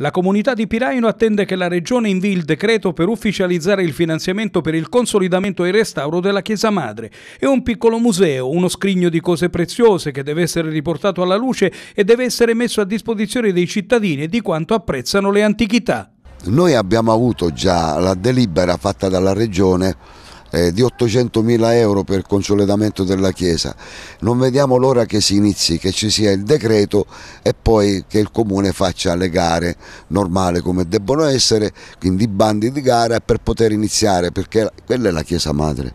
La comunità di Piraino attende che la Regione invii il decreto per ufficializzare il finanziamento per il consolidamento e il restauro della Chiesa Madre. È un piccolo museo, uno scrigno di cose preziose che deve essere riportato alla luce e deve essere messo a disposizione dei cittadini e di quanto apprezzano le antichità. Noi abbiamo avuto già la delibera fatta dalla Regione eh, di 800.000 euro per consolidamento della Chiesa. Non vediamo l'ora che si inizi, che ci sia il decreto e poi che il Comune faccia le gare normali come debbono essere, quindi bandi di gara per poter iniziare, perché quella è la Chiesa Madre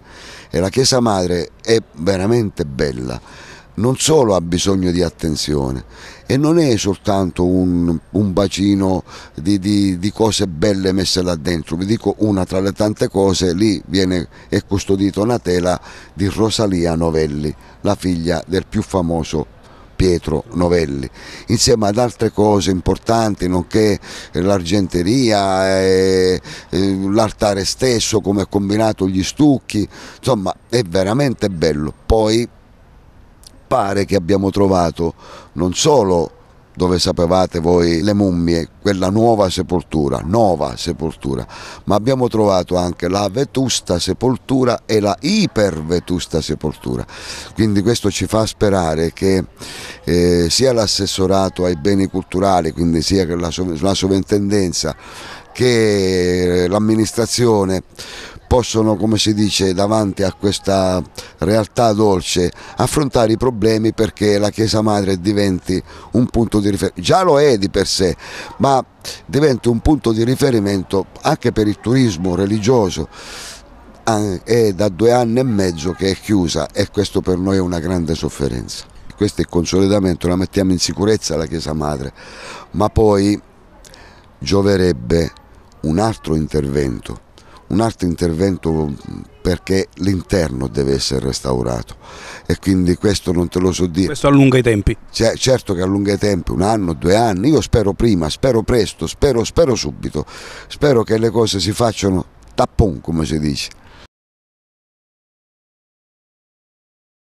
e la Chiesa Madre è veramente bella non solo ha bisogno di attenzione e non è soltanto un, un bacino di, di, di, cose belle messe là dentro, vi dico una tra le tante cose, lì viene, è custodita una tela di Rosalia Novelli, la figlia del più famoso Pietro Novelli, insieme ad altre cose importanti, nonché l'argenteria, eh, eh, l'altare stesso, come ha combinato gli stucchi, insomma è veramente bello. Poi pare che abbiamo trovato non solo dove sapevate voi le mummie, quella nuova sepoltura, nuova sepoltura, ma abbiamo trovato anche la vetusta sepoltura e la ipervetusta sepoltura. Quindi questo ci fa sperare che eh, sia l'assessorato ai beni culturali, quindi sia la, la sovrintendenza che l'amministrazione possono, come si dice, davanti a questa realtà dolce affrontare i problemi perché la Chiesa Madre diventi un punto di riferimento, già lo è di per sé, ma diventa un punto di riferimento anche per il turismo religioso è da due anni e mezzo che è chiusa e questo per noi è una grande sofferenza. Questo è il consolidamento, la mettiamo in sicurezza la Chiesa Madre, ma poi gioverebbe un altro intervento un altro intervento mm, perché l'interno deve essere restaurato e quindi questo non te lo so dire. Questo allunga i tempi? Cioè, certo che allunga i tempi, un anno, due anni, io spero prima, spero presto, spero, spero subito, spero che le cose si facciano tappon come si dice.